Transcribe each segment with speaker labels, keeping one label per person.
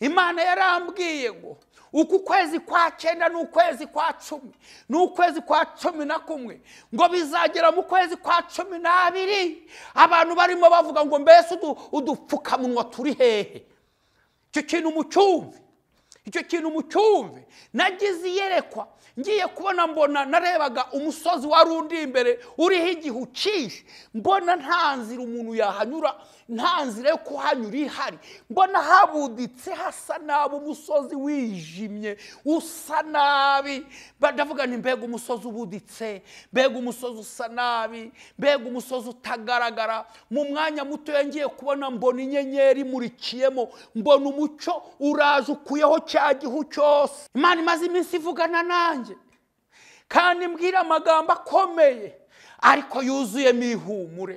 Speaker 1: imana yarambwiye ngo uku kwezi kwa cyenda ni ukwezi kwa cumi ni ukwezi kwa cumi na kumwe ngo bizagera mu kwezi kwa cumi n'abiri abantu barimo bavuga ngo mbese udupfukamunwa turi hehe icyo kintu mu cyumvi icyo kintu mucyumve nagize iyerekwa ngiye kubona mbona narebaga umusozi wari undi imbere uriho igihu ucishe mbona nta nzira umuntu yahanyura nta nzira yo kuhanyura ihari mbona habuditse hasa nabi umusozi wijimye usa nabi badavuga ni mbega umusozi ubuditse mbega umusozi usa nabi mbega umusozi utagaragara mu mwanya muto ngiye kubona mbona inyenyeri imurikiyemo mbona umuco uraje ukuyeho cyane cya gihu cyose imana imaze iminsi ivugana nanjye kandi mbwira amagambo akomeye ariko yuzuyemo ihumure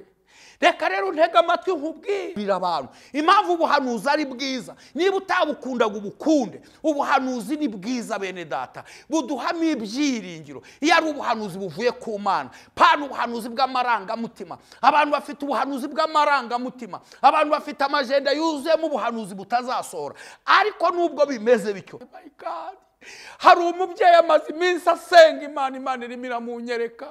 Speaker 1: reka rero ntega amatwi nkubwirira abantu impamvu ubuhanuzi ari bwiza niba utabukundaga ubukunde ubuhanuzi ni bwiza bene data buduhamo ibyiringiro iyo ari ubuhanuzi buvuye ku mana pana ubuhanuzi bw'amarangamutima abantu bafite ubuhanuzi bw'amarangamutima abantu bafite amajenda yuzuyemo ubuhanuzi butazasohora ariko nubwo bimeze bityo hari umubyeyi amaze iminsi asenga imana imana irimo iramunyereka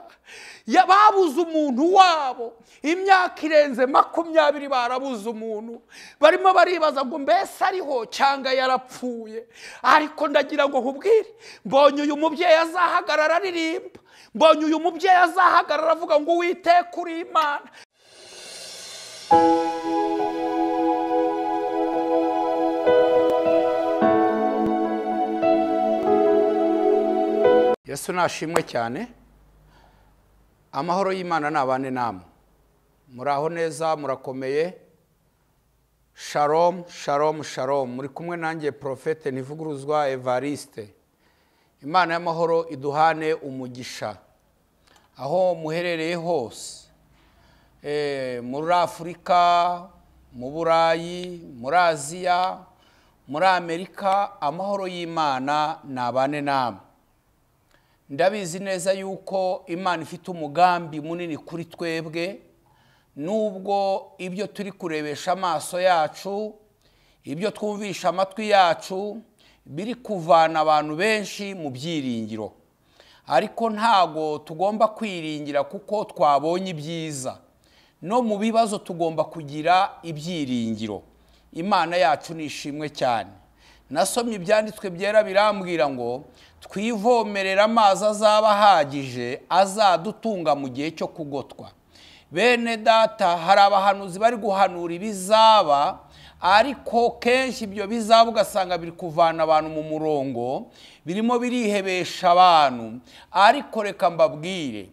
Speaker 1: babuze umuntu wabo imyaka irenze makumyabiri barabuze umuntu barimo baribaza ngo mbese ariho cyangwa yarapfuye ariko ndagira ngo nkubwire mbonye uyu mubyeyi azahagarara aririmba mbonye uyu mubyeyi azahagarara avuga ngo wite kuri imana yesu nashimwe cyane amahoro y'imana ni abane namwe muraho neza murakomeye sharomu sharomu sharomu muri kumwe nanjye profete ntivuguruzwa evariste imana y'amahoro iduhane umugisha aho muherereye hose eh, muri afurika mu burayi muri aziya muri amerika amahoro y'imana ni abane namwe ndabizi neza yuko imana ifite umugambi munini kuri twebwe nubwo ibyo turi kurebesha amaso yacu ibyo twumvisha amatwi yacu biri kuvana abantu benshi mu byiringiro ariko ntago tugomba kwiringira kuko twabonye ibyiza no mu bibazo tugomba kugira ibyiringiro imana yacu ni ishimwe cyane nasomye ibyanditswe byera birambwira ngo twivomerera amazi azaba ahagije azadutunga mu gihe cyo kugotwa bene data hari abahanuzi bari guhanura ibizaba ariko kenshi ibyo bizaba ugasanga biri kuvana abantu mu murongo birimo birihebesha abantu ariko reka mbabwire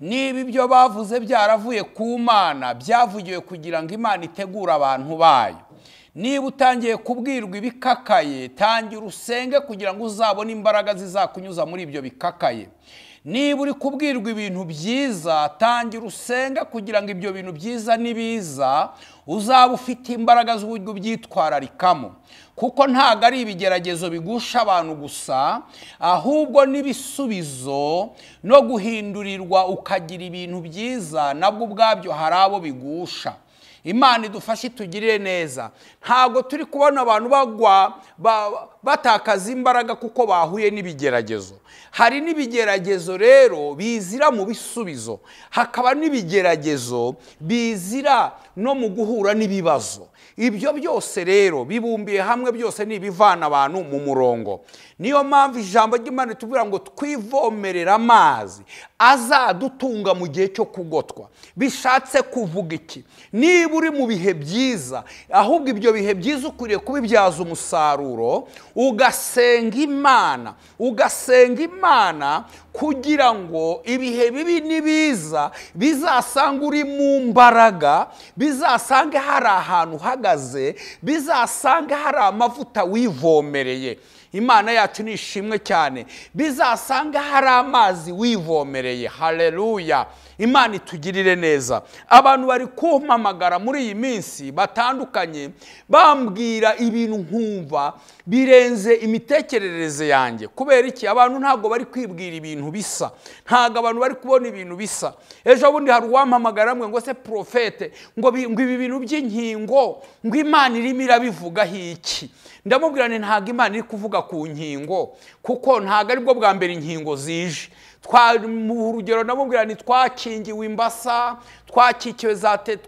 Speaker 1: niba ibyo bavuze byaravuye ku mana byavugiwe kugira ngo imana itegure abantu bayo niba utangiye kubwirwa ibikakaye tangira usenge kugira ngo uzabone imbaraga zizakunyuza muri ibyo bikakaye niba uri kubwirwa ibintu byiza tangira usenge kugira ngo ibyo bintu byiza nibiza uzaba ufite imbaraga z'uburyo ubyitwararikamo kuko ntabwo ari ibigeragezo bigusha abantu gusa ahubwo n'ibisubizo no guhindurirwa ukagira ibintu byiza nabwo ubwabyo hari abo bigusha imana idufashe itugirire neza ntabwo turi kubona abantu bagwa batakaza imbaraga kuko bahuye n'ibigeragezo hari n'ibigeragezo rero bizira mu bisubizo hakaba n'ibigeragezo bizira no mu guhura n'ibibazo ibyo byose rero bibumbiye hamwe byose ni ibivana abantu mu murongo niyo mpamvu ijambo ry'imana ritubwira ngo twivomerera amazi azadutunga mu gihe cyo kugotwa bishatse kuvuga iki niba uri mu bihe byiza ahubwo ibyo bihe byiza ukwiriye kubibyaza umusaruro ugasenga imana ugasenga imana kugira ngo ibihe bibi n'ibiza bizasange uri mu mbaraga bizasange hari ahantu haga uhagaze bizasanga hari amavuta wivomereye imana yacu ni ishimwe cyane bizasanga hari amazi wivomereye hareruya imana itugirire neza abantu bari kumpamagara muri iyi minsi batandukanye bambwira ibintu nkumva birenze imitekerereze yanjye kubera iki abantu ntabwo bari kwibwira ibintu bisa ntabwo abantu bari kubona ibintu bisa ejo bundi hari uwampamagara mwe ngo se porofete ngo ibi bintu by'inkingo ngo imana irimo irabivugaho iki ndamubwirane ntabwo imana iri kuvuga ku nkingo kuko ntabwo aribwo bwa mbere inkingo zije mu rugero ndamubwirane twakingiwe imbasa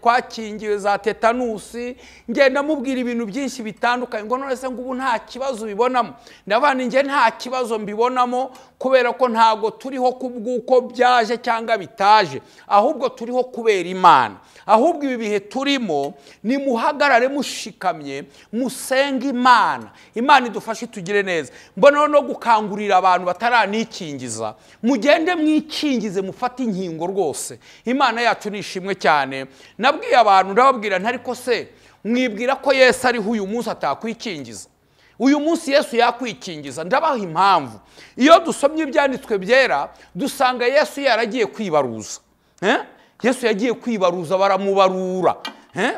Speaker 1: twakingiwe za tetanusi ngenda mubwira ibintu byinshi bitandukanye ngo none se ngubu nta kibazo ubibonamo ndabana njye nta kibazo mbibonamo kubera ko ntabwo turiho kubw'uko byaje cyangwa bitaje ahubwo turiho kubera imana ahubwo ibi bihe turimo nimuhagarare mushikamye musenge imana imana idufashe tugire neza mbonaho no gukangurira abantu bataranikingiza mugende mwikingize mufate inkingo rwose imana yacu ni ishimwe cyane nabwiye abantu ndababwira ntariko se mwibwira ko yesu ariho uyu munsi atakwikingiza uyu munsi yesu yakwikingiza ndabaha impamvu iyo dusomye ibyanditswe byera dusanga yesu yaragiye kwibaruza yesu yagiye kwibaruza baramubarura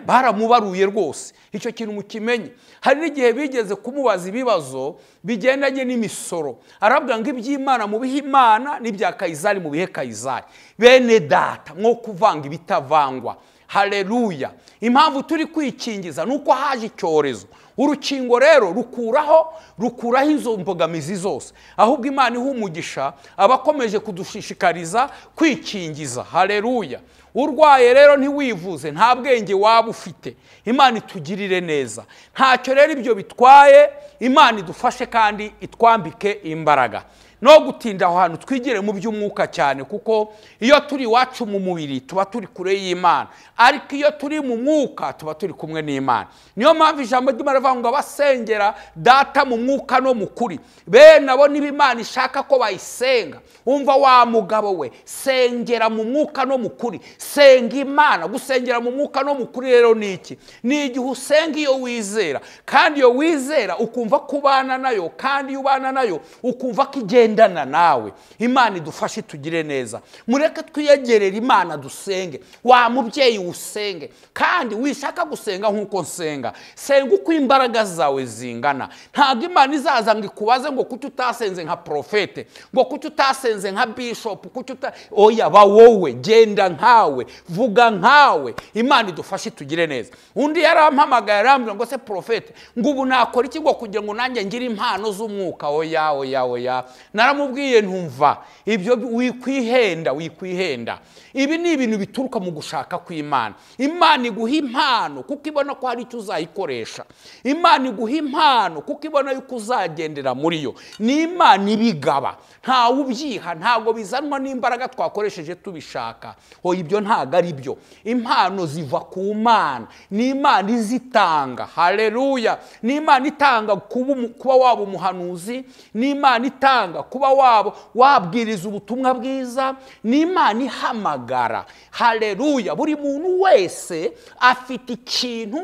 Speaker 1: baramubaruye rwose icyo kintu mukimenye hari n'igihe bigeze kumubaza ibibazo bigendanye n'imisoro arabwa ngo iby'imana mu bihe imana n'ibya kayizari mu bihe kayizari bene data nko kuvanga ibitavangwa hareruya impamvu turi kwikingiza ni uko haje icyorezo urukingo rero rukuraho rukuraho izo mbogamizi zose ahubwo imana iha umugisha abakomeje kudushishikariza kwikingiza hareruya urwaye rero ntiwivuze nta bwenge waba ufite imana itugirire neza ntacyo rero ibyo bitwaye imana idufashe kandi itwambike imbaraga no gutinda aho hantu twigire mu by'umwuka cyane kuko iyo turi iwacu mu mubiri tuba turi kure y'imana ariko iyo turi mu mwuka tuba turi kumwe n'imana niyo mpamvu ijambo ry'imana rivuga ngo abasengera data mu mwuka no mu kuri bene abo niba imana ishaka ko bayisenga wumva wa mugabo we sengera mu mwuka no mu kuri senga imana gusengera mu mwuka no mu kuri rero ni iki ni igihe usenga iyo wizera kandi iyo wizera ukumva ko ubana nayo kandi iyo ubana nayo ukumva ko igenda igendana nawe imana idufashe tugire neza mureke twiyegerere imana dusenge wa mubyeyi usenge kandi wishaka gusenga nk'uko nsenga senga uko imbaraga zawe zingana ntabwo imana izaza ngo ikubaze ngo kuki utasenze nka profete ngo kuki utasenze nka bishopu kuki uta oya ba wowe genda nkawe vuga nkawe imana idufashe tugire neza undi yarampamagaye yarambwira ngo se porofete ngo ubu nakora iki ngo kugira ngo nanjye ngire impano z'umwuka oya oya oya naramubwiye ntumva ibyo wikwihenda wikwihenda ibi ni ibintu bituruka mu gushaka kw'imana imana iguha impano kuko ibona ko hari icyo uzayikoresha imana iguha impano kuko ibona yuko uzagendera muri yo ni imana ibigaba ntawe ubyiha ntabwo bizanwa n'imbaraga twakoresheje tubishaka ho ibyo ntabwo ari byo impano ziva ku mana ni imana izitanga hareruya ni imana itanga kuba waba umuhanuzi ni imana itanga kuba wabo wabwiriza ubutumwa bwiza ni imana ihamagara hareruya buri muntu wese afite ikintu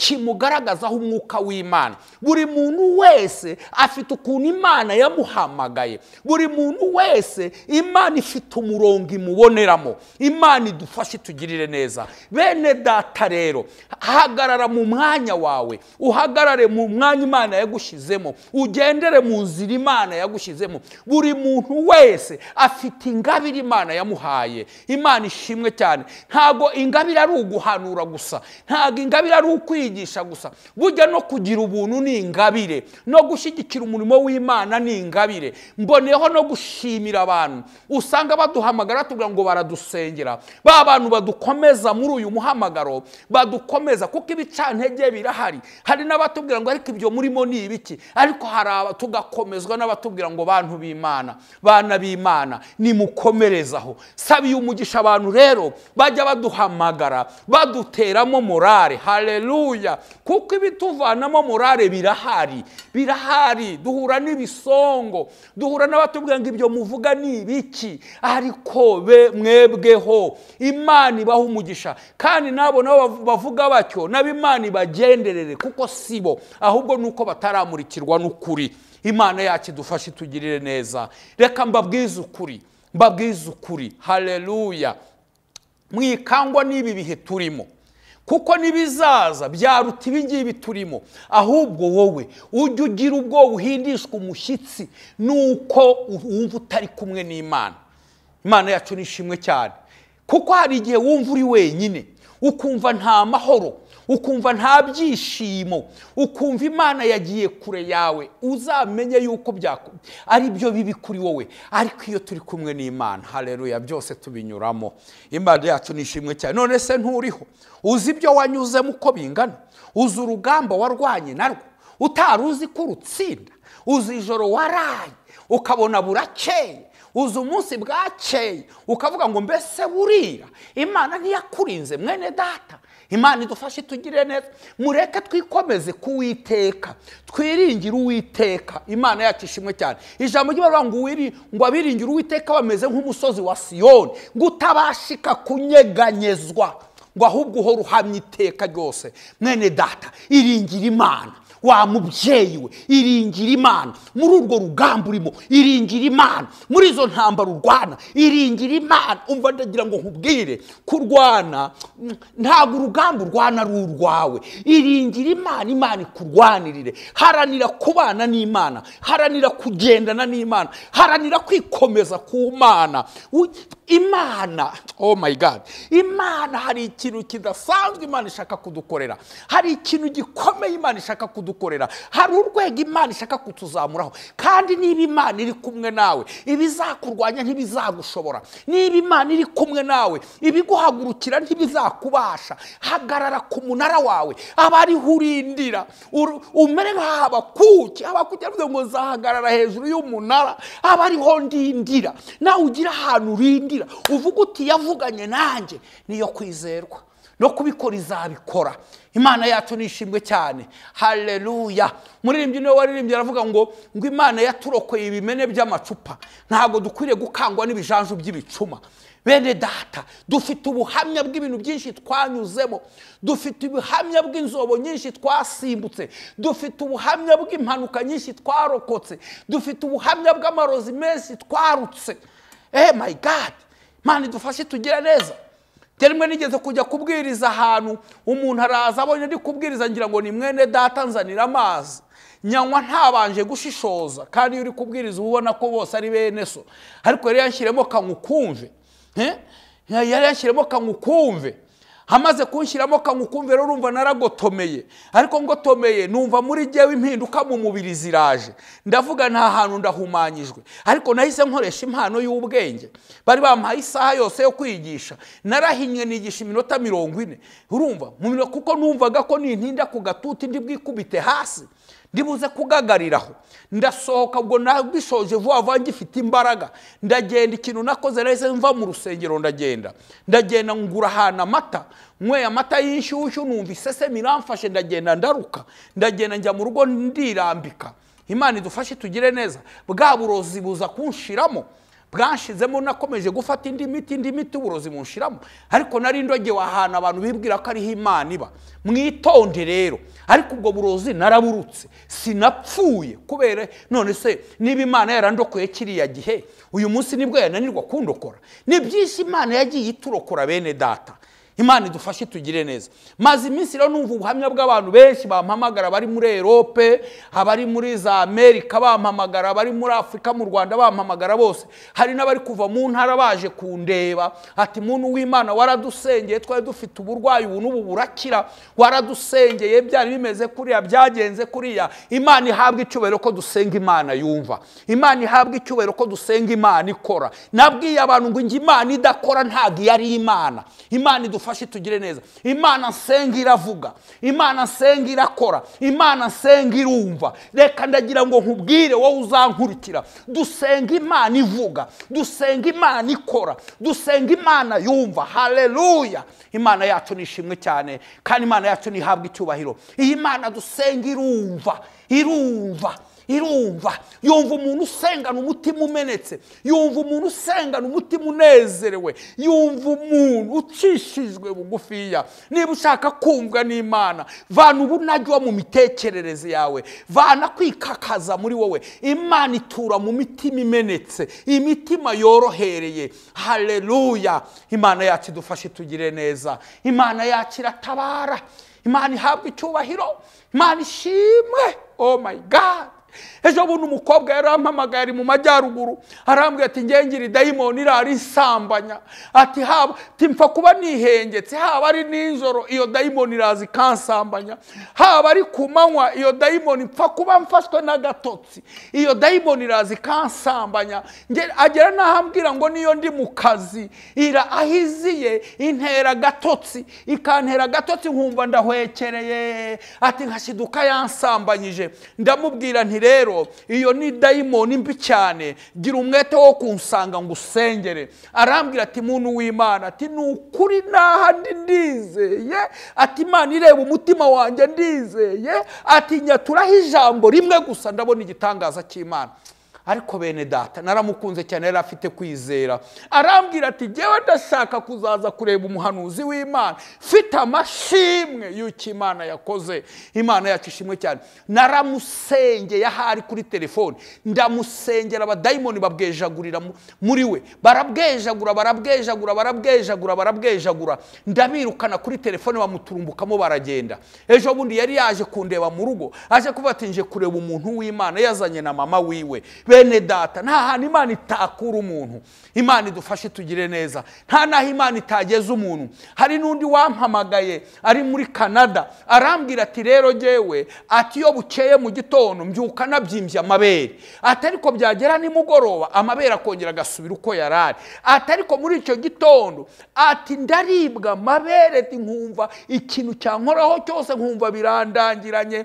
Speaker 1: kimugaragazaho umwuka w'imana buri muntu wese afite ukuntu imana yamuhamagaye buri muntu wese imana ifite umurongo imuboneramo imana idufashe tugirire neza bene data rero hagarara mu mwanya wawe uhagarare mu mwanya imana yagushyizemo ugendere mu nzira imana yagushyizemo buri muntu wese afite ingabire imana yamuhaye imana ishimwe cyane ntabwo ingabire ari uguhanura gusa ntabwo ingabire ari ukwiye kwigisha gusa bujya no kugira ubuntu ni ingabire no gushyigikira umurimo w'imana ni ingabire mboneho no gushimira abantu usanga baduhamagara tugira ngo baradusengera ba bantu badukomeza muri uyu muhamagaro badukomeza kuko ibicantege birahari hari n'abatubwira ngo ariko ibyo murimo ni ibiki ariko hari tugakomezwa n'abatubwira ngo bantu b'imana bana b'imana nimukomerezaho sabiye umugisha abantu rero bajya baduhamagara baduteramo morale hareruye haleluya kuko ibituvanamo morale birahari birahari duhura n'ibisongo duhura n'abatubwira ngo ibyo muvuga ni ibiki ariko be mwebweho imana ibaha umugisha kandi nabo nabo bavuga batyo nabo imana ibagenderere kuko si bo ahubwo ni uko bataramurikirwa n'ukuri imana yacu idufashe itugirire neza reka mbabwize ukuri mbabwize ukuri haleluya mwikangwa n'ibi bihe turimo kuko n'ibizaza byaruta ibingibi turimo ahubwo wowe ujye ugira ubwoba uhindishwa umushyitsi nuko wumva utari kumwe n'imana imana yacu ni ishimwe cyane kuko hari igihe wumva uri wenyine ukumva nta mahoro ukumva nta byishimo ukumva imana yagiye kure yawe uzamenye yuko ari byo bibi kuri wowe ariko iyo turi kumwe n'imana hareruya byose tubinyuramo imana yacu ni ishimwe cyane none se nturiho uzi ibyo wanyuzemo uko bingana uzi urugamba warwanye narwo utari uzi ko urutsinda uzi ijoro waraye ukabona burakeye uzi umunsi bwakeye ukavuga ngo mbese buriya imana ntiyakurinze mwene data imana idufashe tugire neza mureke twikomeze kuwiteka twiringire uwiteka imana yacu ishimwe cyane ijambo ry'ibara ngo abiringire uwiteka bameze nk'umusozi wa siyoni ngo utabashika kunyeganyezwa ngo ahubwo uhora uhamye iteka ryose mwene data iringira imana wa mubyeyi we iringira imana muri urwo rugamba urimo iringira imana muri izo ntambaro urwana iringira imana umva ndagira ngo nkubwire kurwana ntabwo urugamba urwana ari urwawe iringira imana imana ikurwanirire haranira kubana n'imana haranira kugendana n'imana haranira kwikomeza ku mana imana oh my god imana hari ikintu kidasanzwe imana ishaka kudukorera hari ikintu gikomeye imana ishaka kudukorera kudukorera hari urwego imana ishaka kutuzamuraho kandi niba imana iri kumwe nawe ibizakurwanya ntibizagushobora niba imana iri kumwe nawe ibiguhagurukira ntibizakubasha hagarara ku munara wawe aba ariho urindira umere aba abakuki ngo zahagarara hejuru y'umunara aba ariho ndindira nawe ugira ahantu urindira uvuga uti yavuganye nanjye niyo kwizerwa no kubikora izabikora imana yacu nishimwe cyane hareruya muririmbyi niwe waririmbye aravuga ngo ngo imana yaturokoye ibimene by'amacupa ntabwo dukwiriye gukangwa n'ibijanju by'ibicuma bene data dufite ubuhamya bw'ibintu byinshi twanyuzemo dufite ubuhamya bw'inzobo nyinshi twasimbutse dufite ubuhamya bw'impanuka nyinshi twarokotse dufite ubuhamya bw'amarozi menshi twarutse eh my god mani dufashe tugira neza rimwe nigeze kujya kubwiriza ahantu umuntu araza abonye ari kubwiriza ngira ngo ni mwene data nzanira amazi nyanywa ntabanje gushishoza kandi iyo uri kubwiriza ubona ko bose ari bene so ariko yari yanshyiremo kangukumve yari yanshyiremo kangukumve Amaze kunshyiramo kangu kumve rero urumva naragotomeye ariko ngotomeye numva muri jyewe impinduka mu mubiri ziraje ndavuga nta hantu ndahumanyijwe ariko nahise nkoresha impano y'ubwenge bari bampaye isaha yose yo kwigisha narahinnye nigisha iminota mirongo ine urumva kuko numvaga ko nintinda ku gatuti ndi bwikubite hasi ndibuze kugagariraho ndasohoka ubwo nabisoje vuba vuba ngifite imbaraga ndagenda ikintu nakoze rero mva mu rusengero ndagenda ndagenda ngura ahantu amata nyweye amata y'inshyushyu numva isesemi iramfashe ndagenda ndaruka ndagenda njya mu rugo ndirambika imana idufashe tugire neza bwa burozi buza kunshiramo bwanshizemo nakomeje gufata indi miti indi miti uburozi munshiramo ariko nari ndogewe ahantu abantu bibwira ko ariho imana iba mwitonde rero ariko ubwo burozi naraburutse sinapfuye kubera none se niba imana yarandokoye kiriya gihe uyu munsi nibwo yananirwa kundokora ni byinshi imana yagiye iturokora bene data imana idufashe tugire neza maze iminsi rero numva ubuhamya bw'abantu benshi bampamagara bari muri erope abari muri za amerika bampamagara abari muri afurika mu rwanda bampamagara bose hari n'abari kuva mu ntara baje kundeba ati muntu w'imana waradusengeye twari dufite uburwayi ubu n'ubu burakira waradusengeye byari bimeze kuriya byagenze kuriya imana ihabwa icyubahiro ko dusenga imana yumva imana ihabwa icyubahiro ko dusenga imana ikora nabwiye abantu ngo imana idakora ntabwo iyo ari imana imana idufasha idufashe tugire neza imana nsenga iravuga imana nsenga irakora imana nsenga irumva reka ndagira ngo nkubwire wowe uzankurikira dusenga imana ivuga dusenga imana ikora dusenga imana yumva hareruya imana yacu ni ishimwe cyane kandi imana yacu ntihabwa icyubahiro iyi mana dusenga irumva irumva irumva yumva umuntu usengana umutima umenetse yumva umuntu usengana umutima unezerewe yumva umuntu ucishijwe bugufiya niba ushaka kumvwa n'imana vana ubunajye mu mitekerereze yawe vana kwikakaza muri wowe imana itura mu mitima imenetse imitima yorohereye hareruya imana yacu idufashe tugire neza imana yacu iratabara imana ihabwa icyubahiro imana ishimwe oh my god ejo bundi umukobwa yarampamagaye ari mu majyaruguru arambwira ati ngengere dayimoni irara isambanya ati haba mpfa kuba nihengetse haba ari nijoro iyo dayimoni irazi ikansambanya haba ari ku manywa iyo dayimoni mfa kuba mfashwe n'agatotsi iyo dayimoni iraza ikansambanya agera n'aho ambwira ngo niyo ndi mu kazi ira ahiziye intera agatotsi ikantera agatotsi nkumva ndahwekereye ati nkashiduka yansambanyije ndamubwira nti rero iyo ni dayimoni mbi cyane gira umwete wo kunsanga ngo usengere arambwira ati muntu w'imana ati ni ukuri n'ahandi ndizeye ati imana ireba umutima wanjye ndizeye ati nyatura ijambo rimwe gusa ndabona igitangaza cy'imana ariko bene data naramukunze cyane yari afite kwizera arambwira ati ngewe ndashaka kuzaza kureba umuhanuzi w'imana mfite amashimwe y'uko imana yakoze imana yacu ishimwe cyane naramusengeye aho ari kuri telefoni ndamusengera abadayimoni babwejagurira muri we barabwejagura barabwejagura barabwejagura barabwejagura ndabirukana kuri telefone bamuturumbukamo baragenda ejo bundi yari yaje kundeba mu rugo aje kuba ati kureba umuntu w'imana yazanye na mama wiwe bene data nta hantu imana itakura umuntu imana idufashe tugire neza nta n'aho imana itageza umuntu hari n'undi wampamagaye ari muri canada arambwira ati rero ngewe ati iyo bukeye mu gitondo mbyuka nabyimbye amabere ati ariko byagera nimugoroba amabere akongera agasubira uko yarari ari ati muri icyo gitondo ati ndaribwa amabere nkumva ikintu cyankoraho cyose nkumva birandangiranye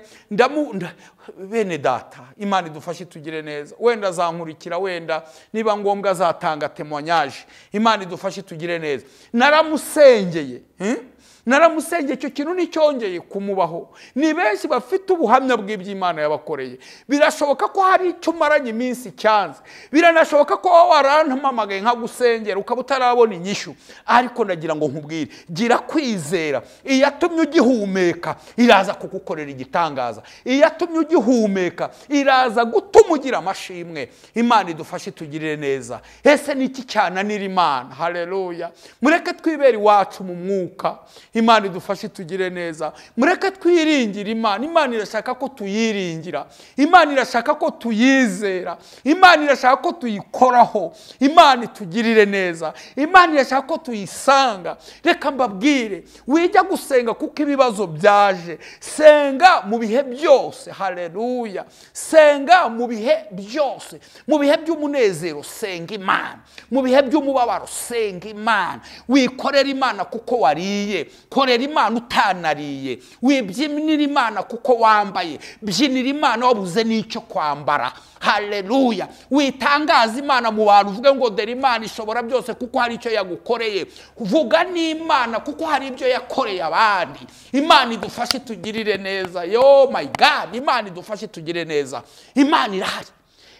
Speaker 1: bene data imana idufashe tugire neza wenda azankurikira wenda niba ngombwa azatanga temonyaje imana idufashe tugire neza naramusengeye hmm? naramusengeye icyo kintu nticyongeye kumubaho ni benshi bafite ubuhamya bw'iby'imana yabakoreye birashoboka ko hari icyo umaranye iminsi cyanze biranashoboka ko wowe nka gusengera ukaba utarabona inyishyu ariko nagira ngo nkubwire gira kwizera iyatumye ugihumeka iraza kugukorera igitangaza iyatumye ugihumeka iraza gutuma ugira amashimwe imana idufashe tugirire neza ese ni iki cyananira imana hareruya mureke twibere iwacu mu mwuka imana idufashe tugire neza mureke twiringira imana imana irashaka ko tuyiringira imana irashaka ko tuyizera imana irashaka ko tuyikoraho imana itugirire neza imana irashaka ko tuyisanga reka mbabwire wijya gusenga kuko ibibazo byaje senga mu bihe byose haleluya senga mu bihe byose mu bihe by'umunezero senga imana mu bihe by'umubabaro senga imana wikorera imana kuko wariye korera imana utanariye wibyinira imana kuko wambaye byinira imana wabuze n'icyo kwambara hareruya witangaza imana mu bantu uvuge ngo dore imana ishobora byose kuko hari icyo yagukoreye vuga n'imana kuko hari ibyo yakoreye abandi imana idufashe tugirire neza yo mayi gadi imana idufashe tugire neza imana irahari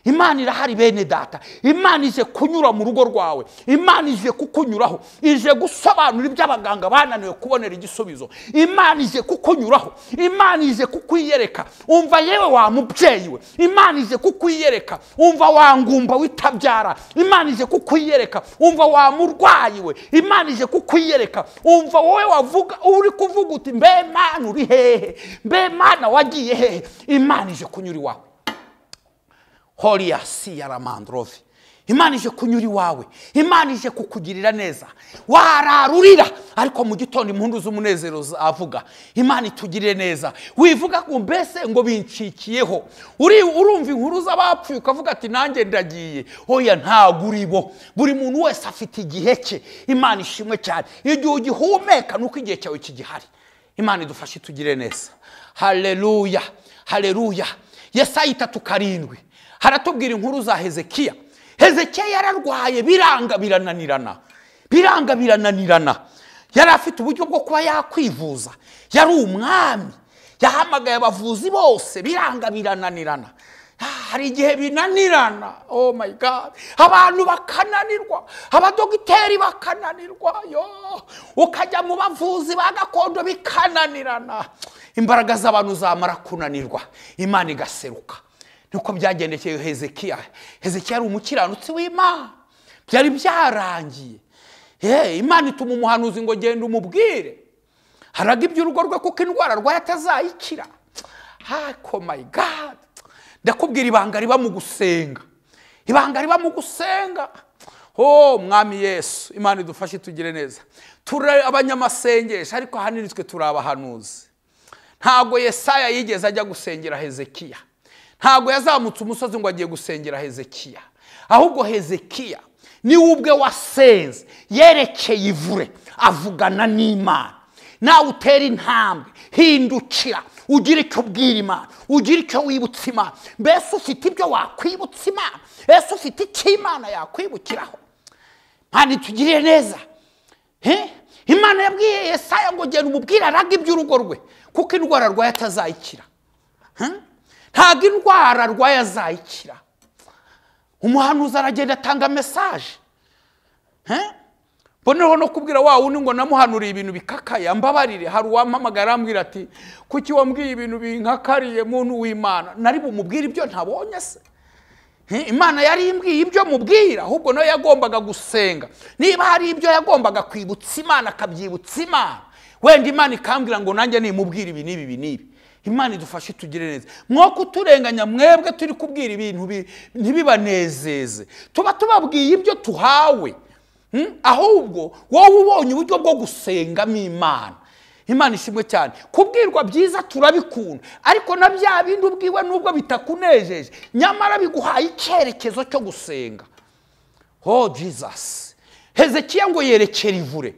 Speaker 1: imana irahari bene data imana ije kunyura mu rugo rwawe imana ije kukunyuraho ije gusobanura ibyabaganga abaganga bananiwe kubonera igisubizo imana ije kukunyuraho imana ije kukwiyereka umva yewe wa mubyeyi we imana ije kukwiyereka umva wa ngumba witabyara imana ije kukwiyereka umva wa murwayi we imana ije kukwiyereka umva wowe wavuga uri kuvuga uti mbe mana uri hehe mbe mana wagiye hehe imana ije kunyura iwawe horiya si yaramandovi imana ije kunyura iwawe imana ije kukugirira neza wararurira ariko mu gitondo impundu z'umunezero zavuga imana itugirire neza wivuga ngo mbese ngo bincikiyeho uri urumva inkuru z'abapfuye ukavuga ati nanjye ndagiye oya ntabwo bo buri muntu wese afite igihe cye imana ishimwe cyane igihe ugihumeka nuko igihe cyawe kigihari imana idufashe itugire neza hareruya hareruya yesayi tukarindwi karindwi haratubwira inkuru za hezekiya hezekiya yararwaye biranga birananirana biranga birananirana yari afite uburyo bwo kuba yakwivuza yari umwami yahamagaye abavuzi bose biranga birananirana ah, hari igihe binanirana oh my god abantu bakananirwa abadogiteri bakananirwa yo ukajya mu bavuzi ba gakondo bikananirana imbaraga z'abantu zamara kunanirwa imana igaseruka nk'uko byagendekeye hezekiya hezekiya ari umukiranutsi w'imana byari byarangiye eh, imana ituma umuhanuzi ngo genda umubwire haraga iby'urugo rwe kuko indwara arwaye atazayikira hako mayigadi ndakubwira ibanga riba mu gusenga ibanga riba mu gusenga ho oh, mwami yesu imana idufashe tugire neza turi abanyamasengesho ariko ahanini twe turi abahanuzi ntabwo yesaya yigeze ajya gusengera hezekiya ntabwo yazamutse umusozi ngo agiye gusengera hezekiya ahubwo hezekiya niwe ubwe wasenze yerekeye ivure avugana n'imana nawe utera intambwe hindukira ugira icyo ubwira imana ugira icyo wibutsa imana mbese ufite ibyo wakwibutsa imana mbese ufite icyo imana yakwibukiraho imana itugiriye neza imana yabwiye yesaya ngo genda umubwire araga iby'urugo rwe kuko indwara arwaye atazayikira ntabwo indwara arwaye azayikira umuhanuzi aragenda atanga mesaje mboneho no kubwira wa wundi ngo namuhanuriye ibintu bikakaya mbabarire hari uwampamagara arambwira ati kuki wambwiye ibintu binkakariye muntu w'imana nari bumubwire ibyo ntabonye se imana yari imbwiye ibyo mubwira ahubwo nayo yagombaga gusenga niba hari ibyo yagombaga kwibutsa imana akabyibutsa imana wenda imana ikambwira ngo nanjye nimubwire ibi n'ibi n'ibi imana idufashe tugire neza mwo kuturenganya mwebwe turi kubwira ibintu ntibibanezeze tuba tubabwiye ibyo tuhawe hmm? ahubwo wowe ubonye uburyo bwo gusengamo imana imana ishimwe cyane kubwirwa byiza turabikunda ariko na bya bindi ubwiwe nubwo bitakunejeje nyamara biguhaye icyerekezo cyo gusenga ho oh, jesus hezekiya ngo yerekere ivure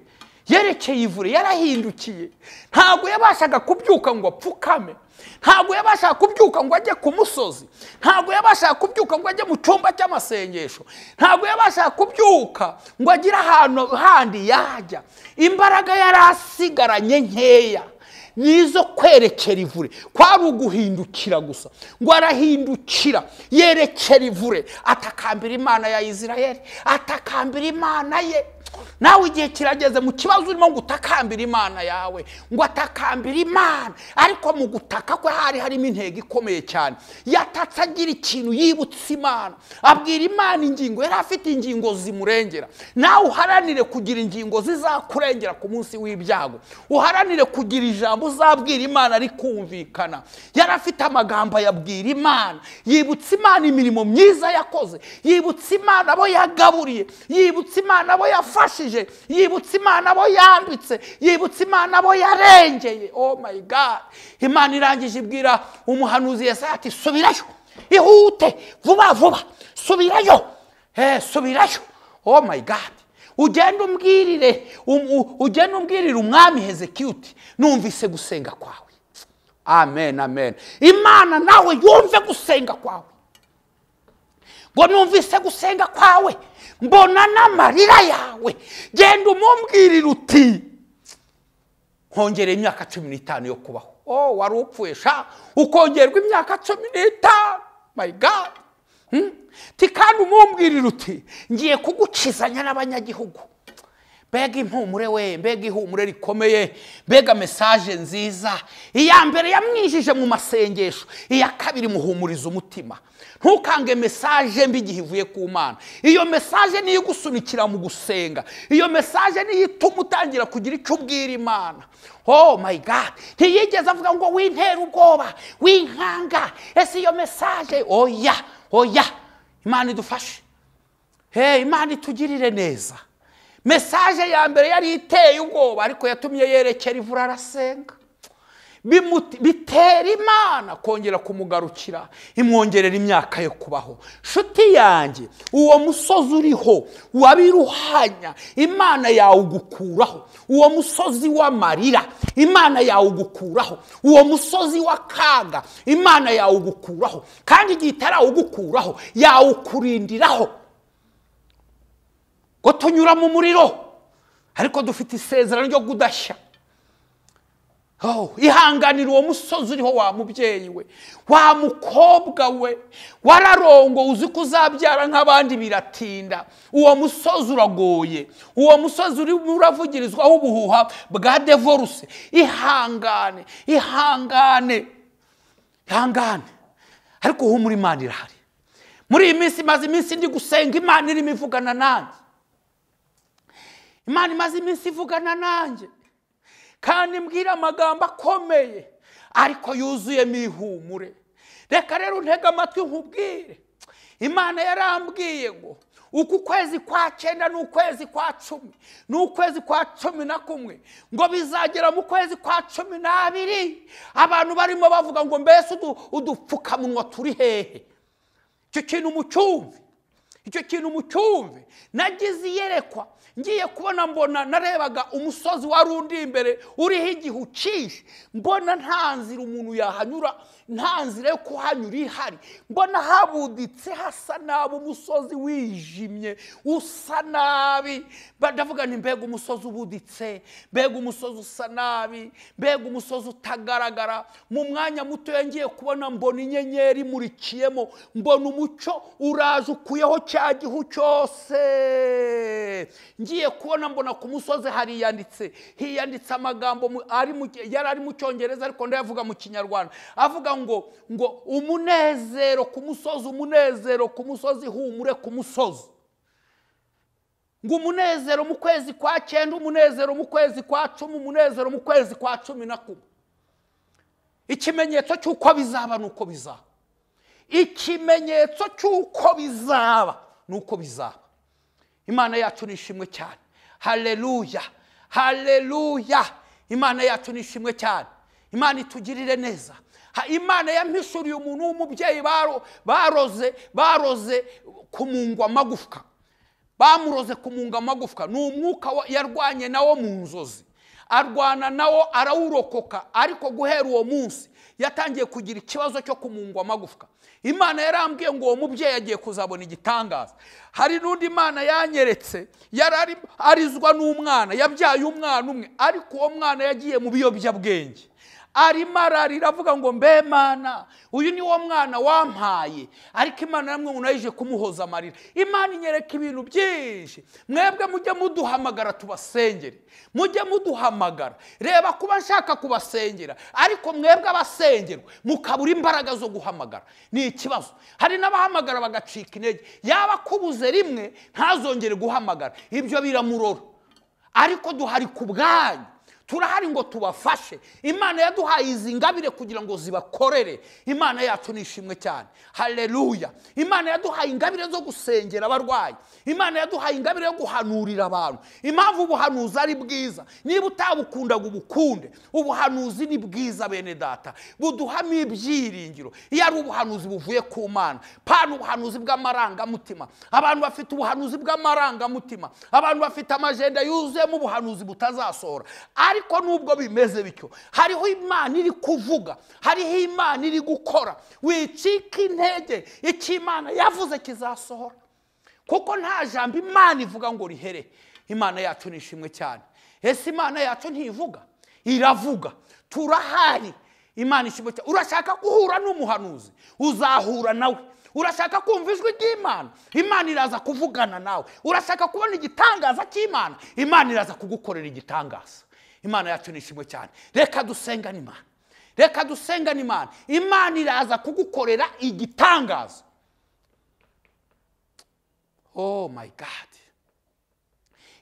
Speaker 1: yerekeye ivure yarahindukiye ntabwo yabashaga kubyuka ngo apfukame ntabwo yabashaga kubyuka ngo ajye ku musozi ntabwo yabashaga kubyuka ngo ajye mu cyumba cy'amasengesho ntabwo yabashaga kubyuka ngo agire ahantu handi yajya imbaraga yari asigaranye nkeya nizo kwerekera ivure kwari uguhindukira gusa ngo arahindukira yerekera ivure atakambira imana ya isirayeli atakambira imana ye nawe igihe kirageze mu kibazo urimo gutakambira imana yawe ngo atakambire imana ariko mu gutaka kwe hari harimo intego ikomeye cyane yatatse agira ikintu yibutse imana abwira imana ingingo yari afite ingingo zimurengera nawe uharanire kugira ingingo zizakurengera ku munsi w'ibyago uharanire kugira ijambo uzabwira imana rikumvikana yari afite amagambo yabwira imana yibutse imana imirimo myiza yakoze yibutse imana abo yagaburiye yibutse imana abo yafashije yabujije yibutse imana abo yambitse yibutse imana abo yarengeye oh my god imana irangije ibwira umuhanuzi yesaya ati subirayo ihute vuba vuba subirayo eh, subirayo oh my god ugenda umbwirire um, ugenda umbwirire umwami hezekiyuti numvise gusenga kwawe amen amen imana nawe yumve gusenga kwawe ngo numvise gusenga kwawe mbona n'amarira yawe genda umumbwirire uti nkongera imyaka cumi n'itanu yo kubaho oh wari upfusha ukongerwa imyaka cumi n'itanu mayigadi hmm? kandi umumbwirire uti ngiye kugucizanya n'abanyagihugu mbega impumure we mbega ihumure rikomeye mbega mesaje nziza iya mbere yamwijije mu masengesho iya kabiri muhumuriza umutima ntukange mesaje mbi igihe ivuye ku mana iyo mesaje niyo igusunikira mu gusenga iyo mesaje niyo ituma utangira kugira icyo ubwira imana oh my god ntiyigeze avuga ngo wintera ubwoba winkanga ese iyo mesaje oya oya imana idufashe hey imana itugirire neza mesaje ya mbere yari iteye ubwoba ariko yatumye yerekera ivura arasenga bitera imana kongera kumugarukira imwongerera imyaka yo kubaho shuti yanjye uwo musozi uriho wabiruhanya imana yawugukuraho uwo musozi w'amarira imana yawugukuraho uwo musozi w'akaga imana yawugukuraho kandi igihe itarawugukuraho yawukurindiraho ngo tunyura mu muriro ariko dufite isezerano ryo kudashya oh, ihanganira uwo musozi uriho wa mubyeyi we wa mukobwa we wararongo uzi ko uzabyara nk'abandi biratinda uwo musozi uragoye uwo musozi urimo uravugirizwaho ubuhuha bwa devoruse ihangane ihangane ihangane ariko ubu muri imana irahari muri iyi minsi maze iminsi ndi gusenga imana irimo ivugana nanjye imana imaze iminsi ivugana nanjye kandi mbwira amagambo akomeye ariko yuzuyemo ihumure reka rero ntege amatwi nkubwire imana yarambwiye ngo uku kwezi kwa cyenda ni ukwezi kwa cumi ni ukwezi kwa cumi na kumwe ngo bizagera mu kwezi kwa cumi n'abiri abantu barimo bavuga ngo mbese udupfukamunwa turi hehe icyo kintu mu cyumve icyo kintu mu cyumve nagize iyerekwa ngiye kubona mbona narebaga umusozi wari undi imbere uriho igihu ucishe mbona nta nzira umuntu yahanyura nta nzira yo kuhanyura ihari mbona habuditse hasa nabi umusozi wijimye usa nabi ndavuga ni mbega umusozi ubuditse mbega umusozi usa nabi mbega umusozi utagaragara mu mwanya muto ngiye kubona mbona inyenyeri imurikiyemo mbona umuco uraza ukuyeho cya gihu cyose ngiye kubona mbona ku musozi hariyanditse hiyanditse amagambo yari ari mu cyongereza ariko ndayavuga mu kinyarwanda avuga ngo ngo umunezero ku musozi umunezero ku musozi humure ku musozi ngo umunezero mu kwezi kwa cyenda umunezero mu kwezi kwa cumi umunezero mu kwezi kwa cumi na kumwe ikimenyetso cy'uko bizaba ni uko bizaba ikimenyetso cy'uko bizaba ni uko bizaba imana yacu ni ishimwe cyane hareruya hareruya imana yacu ni ishimwe cyane imana itugirire neza imana yampisuriye umuntu w'umubyeyi baroze baroze kumungwa amagufwa bamuroze kumunga amagufwa ni umwuka yarwanye nawo mu nzozi arwana nawo arawurokoka ariko guhera uwo munsi yatangiye kugira ikibazo cyo kumungwa amagufwa imana yarambwiye ngo uwo mubyeyi agiye kuzabona igitangaza hari n'undi mana yanyeretse yari arizwa n'umwana yabyaye umwana umwe ariko uwo mwana yagiye mu biyobyabwenge arimo ararira avuga ngo mbe mana uyu ni wo mwana wampaye ariko imana namwe unayije kumuhoza amarira imana inyereka ibintu byinshi mwebwe mujye muduhamagara tubasengere mujye muduhamagara reba kuba nshaka kubasengera ariko mwebwe abasengerwa mukabura imbaraga zo guhamagara ni ikibazo hari n'abahamagara bagacika intege yaba akubuze rimwe ntazongere guhamagara ibyo biramurora ariko duhari ku bwanyu turahari ngo tubafashe imana yaduhaye izi ngabire kugira ngo zibakorere imana yacu nishimwe cyane hareruya imana yaduhaye ingabire zo gusengera abarwayi imana yaduhaye ingabire yo guhanurira abantu impamvu ubuhanuzi ari bwiza niba utabukunda ngo ubukunde ubuhanuzi ni bwiza bene data buduhamo ibyiringiro iyo ari ubuhanuzi buvuye ku mana pana ubuhanuzi bw'amarangamutima abantu bafite ubuhanuzi bw'amarangamutima abantu bafite amajenda yuzuyemo ubuhanuzi butazasohora ari ariko nubwo bimeze bityo hariho imana iri kuvuga hariho imana iri gukora wicika intege icyo imana yavuze kizasohora kuko nta jambo imana ivuga ngo rihere imana yacu nishimwe cyane ese imana yacu ntivuga iravuga turahari imana ishimwe cyane urashaka guhura n'umuhanuzi uzahura nawe urashaka kumva ijwi ry'imana imana iraza kuvugana nawe urashaka kubona igitangaza cy'imana imana iraza kugukorera igitangaza imana yacu ni ishimwe cyane reka dusenga n'imana reka dusenga n'imana imana iraza kugukorera igitangaza oh my god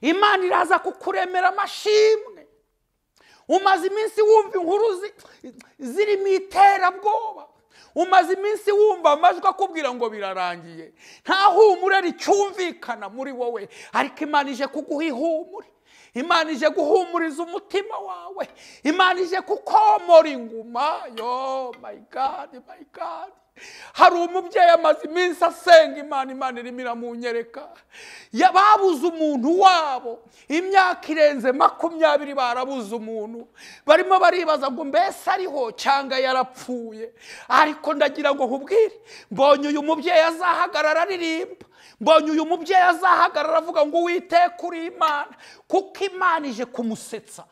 Speaker 1: imana iraza kukuremera amashimwe umaze iminsi wumva inkuru zirimo iterabwoba umaze iminsi wumva amajwi akubwira ngo birarangiye nta humure ricyumvikana muri wowe ariko imana ije kuguha ihumure imana ije guhumuriza umutima wawe imana ije kukomora inguma yo mayigadi mayigadi hari umubyeyi amaze iminsi asenga imana imana irimo iramunyereka babuze umuntu wabo imyaka irenze makumyabiri barabuze umuntu barimo baribaza ngo mbese ariho cyangwa yarapfuye ariko ndagira ngo nkubwire mbonye uyu mubyeyi azahagarara aririmba mbonye uyu mubyeyi azahagarara avuga ngo wite kuri imana kuko imana ije kumusetsa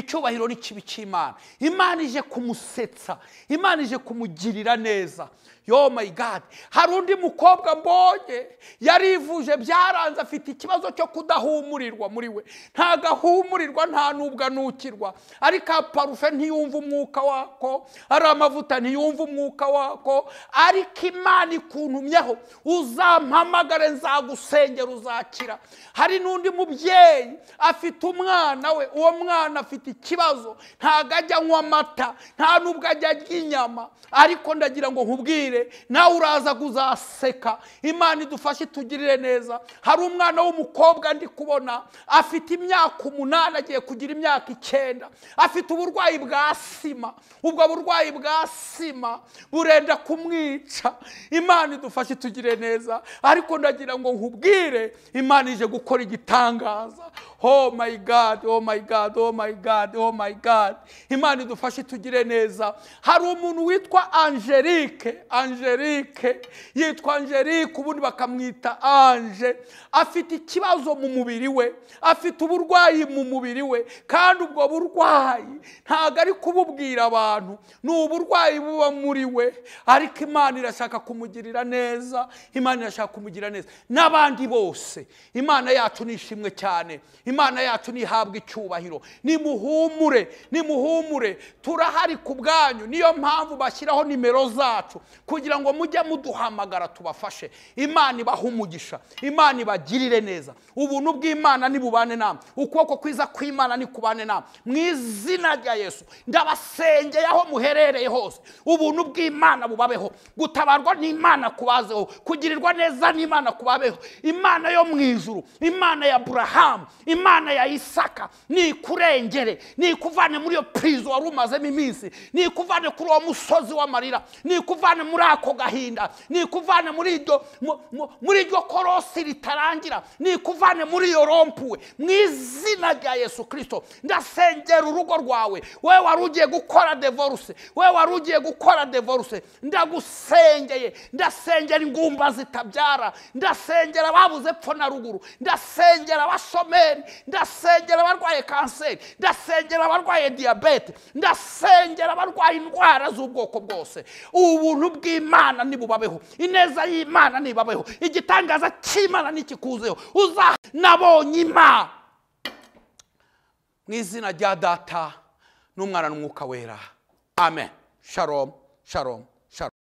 Speaker 1: icyubahiro n'ikibi cy'imana imana ije kumusetsa imana ije kumugirira neza yo oh mayi gadi hari undi mukobwa mbonye yarivuje byaranze afite ikibazo cyo kudahumurirwa muri we ntagahumurirwa nta nubwo ariko parufe ntiyumva umwuka wako ari amavuta ntiyumva umwuka wako ariko imana ikuntumyeho uzampamagare nzagusengera uzakira hari n'undi mubyeyi afite umwana we uwo mwana afite ikibazo ntago ajya anywa amata nta nubwo ajya ajya inyama ariko ndagira ngo nkubwire tugirire nawe uraza kuzaseka imana idufashe tugirire neza hari umwana w'umukobwa ndi kubona afite imyaka umunani agiye kugira imyaka icyenda afite uburwayi bwa sima ubwo burwayi bwa sima burenda kumwica imana idufashe tugire neza ariko ndagira ngo nkubwire imana ije gukora igitangaza oh my god oh my god oh my god oh my god imana idufashe tugire neza hari umuntu witwa angelique angelique yitwa angelique ubundi bakamwita ange afite ikibazo mu mubiri we afite uburwayi mu mubiri we kandi ubwo burwayi ntabwo ari kububwira abantu ni uburwayi buba muri we ariko imana irashaka kumugirira neza imana irashaka kumugira neza n'abandi bose imana yacu ni ishimwe cyane imana yacu ntihabwe icyubahiro nimuhumure nimuhumure turahari ku bwanyu niyo mpamvu bashyiraho nimero zacu kugira ngo mujye muduhamagara tubafashe imana ibahe umugisha imana ibagirire neza ubuntu bw'imana nibubane namwe ukuboko kwiza kw'imana nikubane namwe mu izina rya yesu ndabasengeye aho muherereye hose ubuntu bw'imana bubabeho gutabarwa n'imana kubazeho kugirirwa neza n'imana kubabeho imana yo mu ijuru imana ya burahamu imana ya isaka nikurengere nikuvane muri iyo purizo wari umazemo iminsi nikuvane kuri uwo musozi w'amarira nikuvane muri ako gahinda nikuvane muri iryo muri iryo korosi ritarangira nikuvane muri iyo rompuwe mu izina rya yesu kirisito ndasengera urugo rwawe we wari ugiye gukora devoruse we wari ugiye gukora devoruse ndagusengeye ndasengera ingumba zitabyara ndasengera babuze epfo na ruguru ndasengera abashomeri ndasengera abarwaye kanseri ndasengera abarwaye diyabete ndasengera abarwaye indwara z'ubwoko bwose ubuntu bw'imana nibubabeho ineza y'imana nibabeho igitangaza cy'imana nikikuzeho uza nabonye imana mu izina rya data n'umwana n'umwuka wera amen sharomu sharomu sharomu